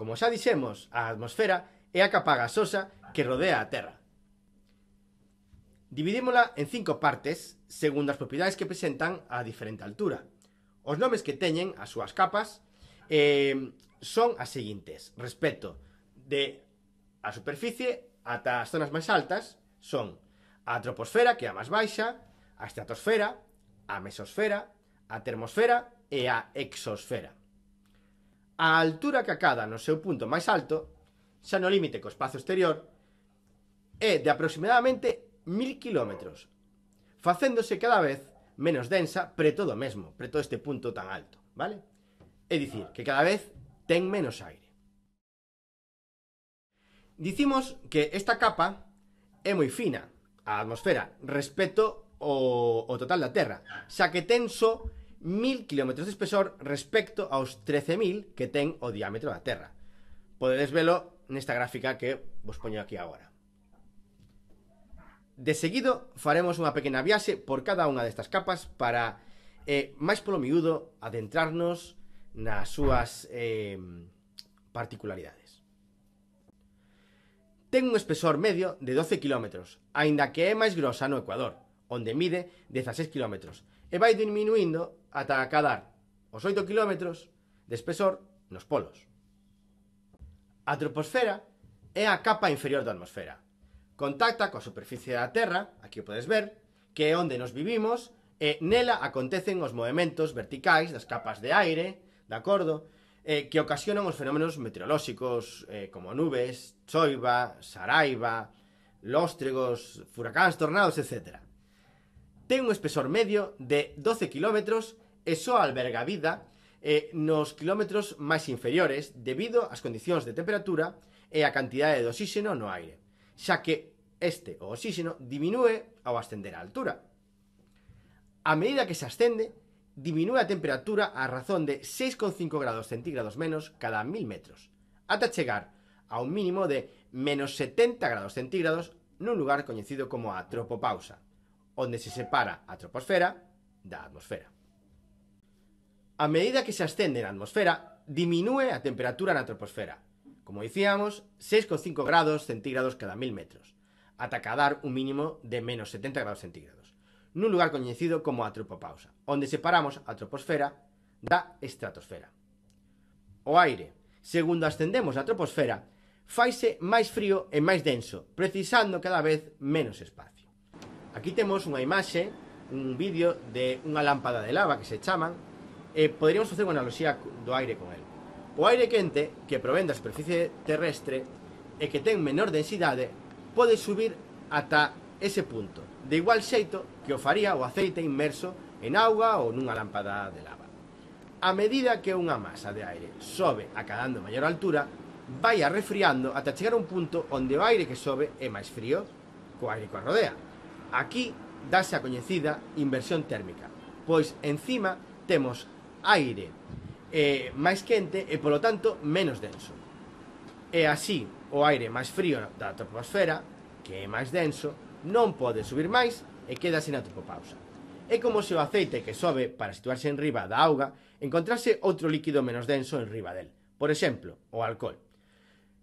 Como xa dixemos, a atmosfera é a capa gasosa que rodea a Terra. Dividímola en cinco partes, segundo as propiedades que presentan a diferente altura. Os nomes que teñen as súas capas eh, son as seguintes, respecto de a superficie ata as zonas máis altas son a troposfera, que é a máis baixa, a estratosfera, a mesosfera, a termosfera e a exosfera a altura que acada no seu punto máis alto, xa no límite co espazo exterior, é de aproximadamente 1000 km, facéndose cada vez menos densa preto do mesmo, preto deste punto tan alto, vale? É dicir, que cada vez ten menos aire. Dicimos que esta capa é moi fina, a atmosfera, respecto ao, ao total da Terra, xa que ten só 1000 km de espesor respecto aos 13.000 que ten o diámetro da Terra. Podedes velo nesta gráfica que vos poño aquí agora. De seguido, faremos unha pequena viaxe por cada unha destas capas para, eh, máis polo miúdo, adentrarnos nas súas eh, particularidades. Ten un espesor medio de 12 km, aínda que é máis grosa no Ecuador, onde mide 16 km, e vai diminuindo ata acadar os 8 km de espesor nos polos. A troposfera é a capa inferior da atmosfera. Contacta coa superficie da Terra, aquí o podes ver, que é onde nos vivimos e nela acontecen os movimentos verticais das capas de aire, de acordo, eh, que ocasionan os fenómenos meteorolóxicos eh, como nubes, choiva, saraiva, lóstregos, furacáns, tornados, etcétera ten un espesor medio de 12 km e só alberga vida eh, nos quilómetros máis inferiores debido ás condicións de temperatura e a cantidade de oxíxeno no aire, xa que este, o oxíxeno, diminúe ao ascender a altura. A medida que se ascende, diminúe a temperatura a razón de 6,5 grados centígrados menos cada 1000 metros, ata chegar a un mínimo de menos 70 grados centígrados nun lugar coñecido como a tropopausa onde se separa a troposfera da atmosfera. A medida que se ascende na atmosfera, diminúe a temperatura na troposfera. Como dicíamos, 6,5 grados centígrados cada 1000 metros, ata cadar un mínimo de menos 70 grados centígrados, nun lugar coñecido como a tropopausa, onde separamos a troposfera da estratosfera. O aire, segundo ascendemos a troposfera, faise máis frío e máis denso, precisando cada vez menos espacio. Aquí temos unha imaxe, un vídeo de unha lámpada de lava que se chaman e poderíamos facer unha analogía do aire con el. O aire quente que provén da superficie terrestre e que ten menor densidade pode subir ata ese punto, de igual xeito que o faría o aceite inmerso en auga ou nunha lámpada de lava. A medida que unha masa de aire sobe acadando maior altura, vai a resfriando ata chegar a un punto onde o aire que sobe é máis frío co aire que o rodea Aquí dáse a coñecida inversión térmica, pois encima temos aire eh, máis quente e polo tanto menos denso. E así o aire máis frío da troposfera, que é máis denso, non pode subir máis e queda sin a tropopausa. É como se o aceite que sobe para situarse en riba da auga encontrase outro líquido menos denso en riba del, por exemplo, o alcohol.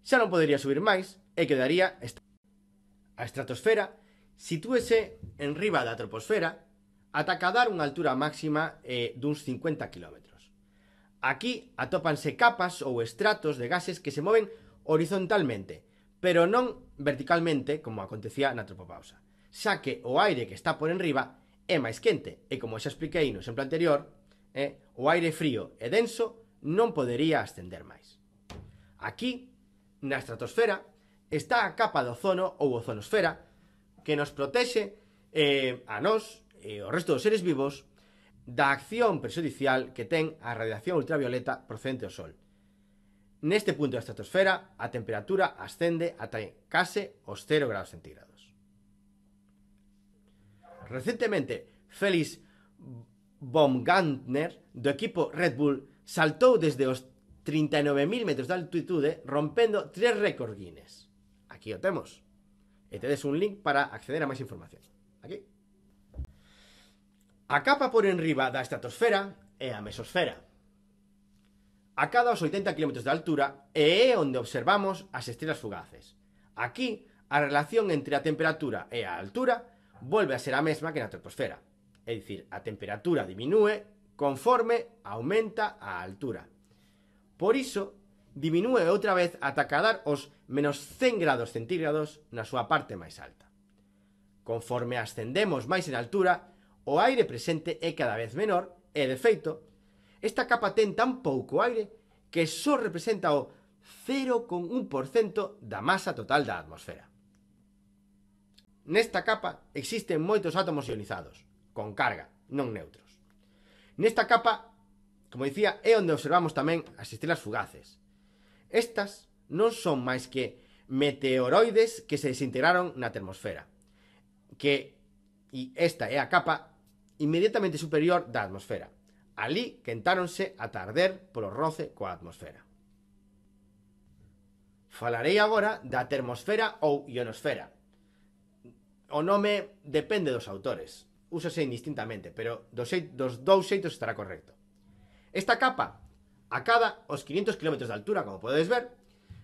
Xa non podería subir máis e quedaría a estratosfera Sitúese en riba da troposfera ata cadar unha altura máxima eh, duns 50 km. Aquí atópanse capas ou estratos de gases que se moven horizontalmente, pero non verticalmente como acontecía na tropopausa, xa que o aire que está por enriba é máis quente, e como xa expliquei no exemplo anterior, eh, o aire frío e denso non podería ascender máis. Aquí, na estratosfera, está a capa do ozono ou ozonosfera que nos protexe eh, a nós e eh, o resto dos seres vivos da acción prexudicial que ten a radiación ultravioleta procedente do Sol. Neste punto da estratosfera, a temperatura ascende ata case os 0 grados centígrados. Recentemente, Félix Baumgartner, do equipo Red Bull, saltou desde os 39.000 metros de altitude rompendo tres récord Guinness. Aquí o temos te des un link para acceder a máis información. Aquí. A capa por enriba da estratosfera é a mesosfera. A cada os 80 km de altura e é onde observamos as estrelas fugaces. Aquí, a relación entre a temperatura e a altura volve a ser a mesma que na troposfera. É dicir, a temperatura diminúe conforme aumenta a altura. Por iso, diminúe outra vez ata cadar os menos 100 grados centígrados na súa parte máis alta. Conforme ascendemos máis en altura, o aire presente é cada vez menor e, de feito, esta capa ten tan pouco aire que só representa o 0,1% da masa total da atmosfera. Nesta capa existen moitos átomos ionizados, con carga, non neutros. Nesta capa, como dicía, é onde observamos tamén as estrelas fugaces, Estas non son máis que meteoroides que se desintegraron na termosfera, que e esta é a capa inmediatamente superior da atmosfera. Alí quentáronse a tarder polo roce coa atmosfera. Falarei agora da termosfera ou ionosfera. O nome depende dos autores, úsase indistintamente, pero dos, dos dous xeitos estará correcto. Esta capa a cada os 500 kilómetros de altura, como podéis ver,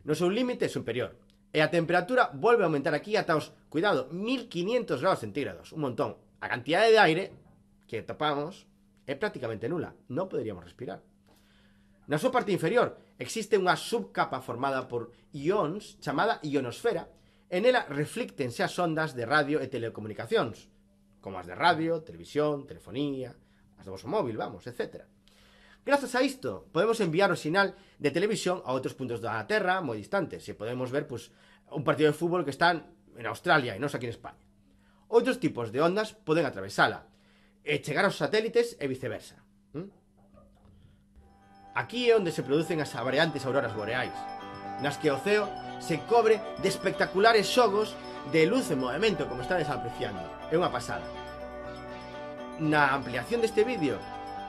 no es un límite superior. E la temperatura vuelve a aumentar aquí hasta os, cuidado, 1500 grados centígrados, un montón. La cantidad de aire que topamos es prácticamente nula, No podríamos respirar. En su parte inferior existe una subcapa formada por iones llamada ionosfera, en ella reflíctense las ondas de radio y e telecomunicaciones. como las de radio, televisión, telefonía, as de móvil, vamos, etcétera. Grazas a isto, podemos enviar o sinal de televisión a outros puntos da Terra moi distantes, se podemos ver pois, un partido de fútbol que está en Australia e non aquí en España. Outros tipos de ondas poden atravesala e chegar aos satélites e viceversa. Hm? Aquí é onde se producen as variantes auroras boreais, nas que o ceo se cobre de espectaculares xogos de luz en movimento como está apreciando. É unha pasada. Na ampliación deste vídeo,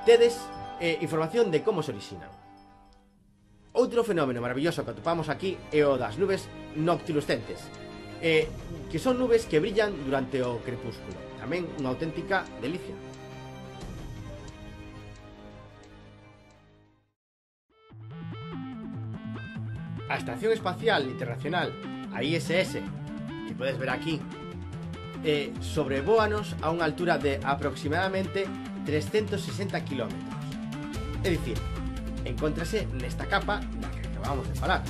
tedes eh, información de como se orixinan. Outro fenómeno maravilloso que atopamos aquí é o das nubes noctiluscentes, eh, que son nubes que brillan durante o crepúsculo. Tamén unha auténtica delicia. A Estación Espacial Internacional, a ISS, que podes ver aquí, eh, sobrevoanos a unha altura de aproximadamente 360 kilómetros É dicir, encontrase nesta capa da que acabamos de falar.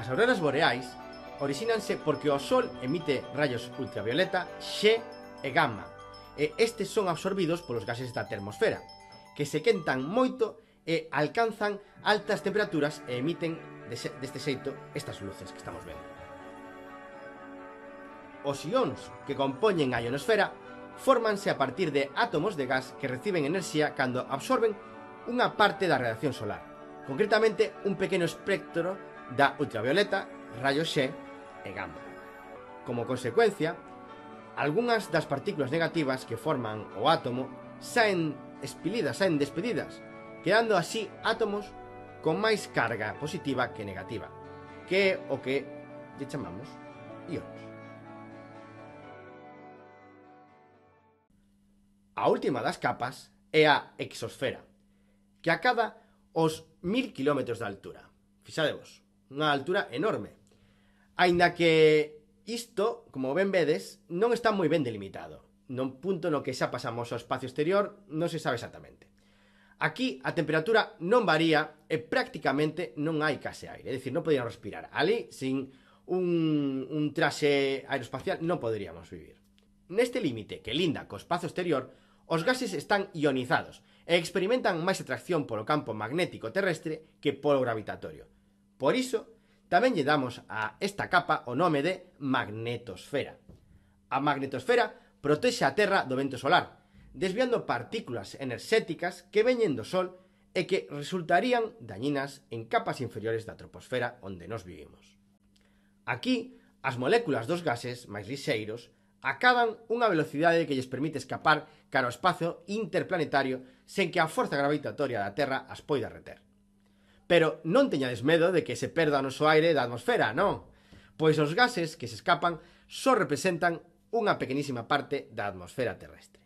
As auroras boreais orixinanse porque o Sol emite rayos ultravioleta, X e gamma, e estes son absorbidos polos gases da termosfera, que se quentan moito e alcanzan altas temperaturas e emiten deste xeito estas luces que estamos vendo. Os ións que compoñen a ionosfera fórmanse a partir de átomos de gas que reciben enerxía cando absorben unha parte da radiación solar, concretamente un pequeno espectro da ultravioleta, rayos X e gamma. Como consecuencia, algunhas das partículas negativas que forman o átomo saen espilidas, saen despedidas, quedando así átomos con máis carga positiva que negativa, que é o que lle chamamos ións. A última das capas é a exosfera, que acaba os 1000 km de altura. Fixadevos, unha altura enorme. Aínda que isto, como ben vedes, non está moi ben delimitado. Non punto no que xa pasamos ao espacio exterior non se sabe exactamente. Aquí a temperatura non varía e prácticamente non hai case aire, é dicir, non podían respirar. Ali, sin un, un traxe aeroespacial, non poderíamos vivir. Neste límite que linda co espazo exterior, os gases están ionizados e experimentan máis atracción polo campo magnético terrestre que polo gravitatorio. Por iso, tamén lle damos a esta capa o nome de magnetosfera. A magnetosfera protexe a Terra do vento solar, desviando partículas enerxéticas que veñen do Sol e que resultarían dañinas en capas inferiores da troposfera onde nos vivimos. Aquí, as moléculas dos gases máis lixeiros acaban unha velocidade que lles permite escapar cara ao espazo interplanetario sen que a forza gravitatoria da Terra as poida reter. Pero non teñades medo de que se perda o noso aire da atmosfera, non? Pois os gases que se escapan só representan unha pequenísima parte da atmosfera terrestre.